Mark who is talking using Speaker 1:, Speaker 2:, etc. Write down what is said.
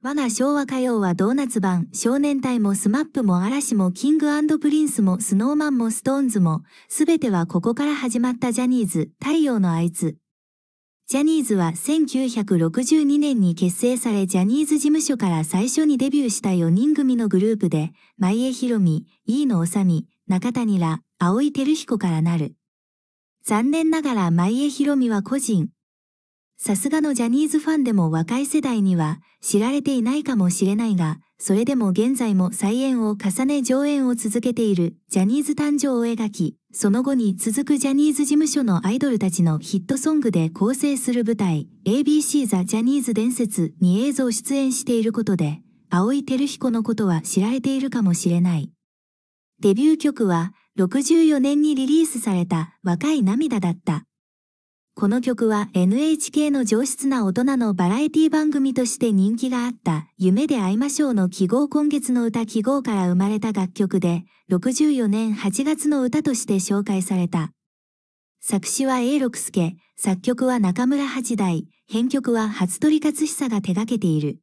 Speaker 1: 我が昭和歌謡はドーナツ版、少年隊もスマップも嵐もキングプリンスもスノーマンもストーンズも、すべてはここから始まったジャニーズ、太陽のあいつ。ジャニーズは1962年に結成されジャニーズ事務所から最初にデビューした4人組のグループで、前江博美、飯野治美、中谷ら、青井照彦からなる。残念ながら前江博美は個人、さすがのジャニーズファンでも若い世代には知られていないかもしれないが、それでも現在も再演を重ね上演を続けているジャニーズ誕生を描き、その後に続くジャニーズ事務所のアイドルたちのヒットソングで構成する舞台 ABC ザ・ジャニーズ伝説に映像出演していることで、青井照彦のことは知られているかもしれない。デビュー曲は64年にリリースされた若い涙だった。この曲は NHK の上質な大人のバラエティ番組として人気があった夢で会いましょうの記号今月の歌記号から生まれた楽曲で64年8月の歌として紹介された。作詞は A 六助、作曲は中村八大、編曲は初鳥勝久が手掛けている。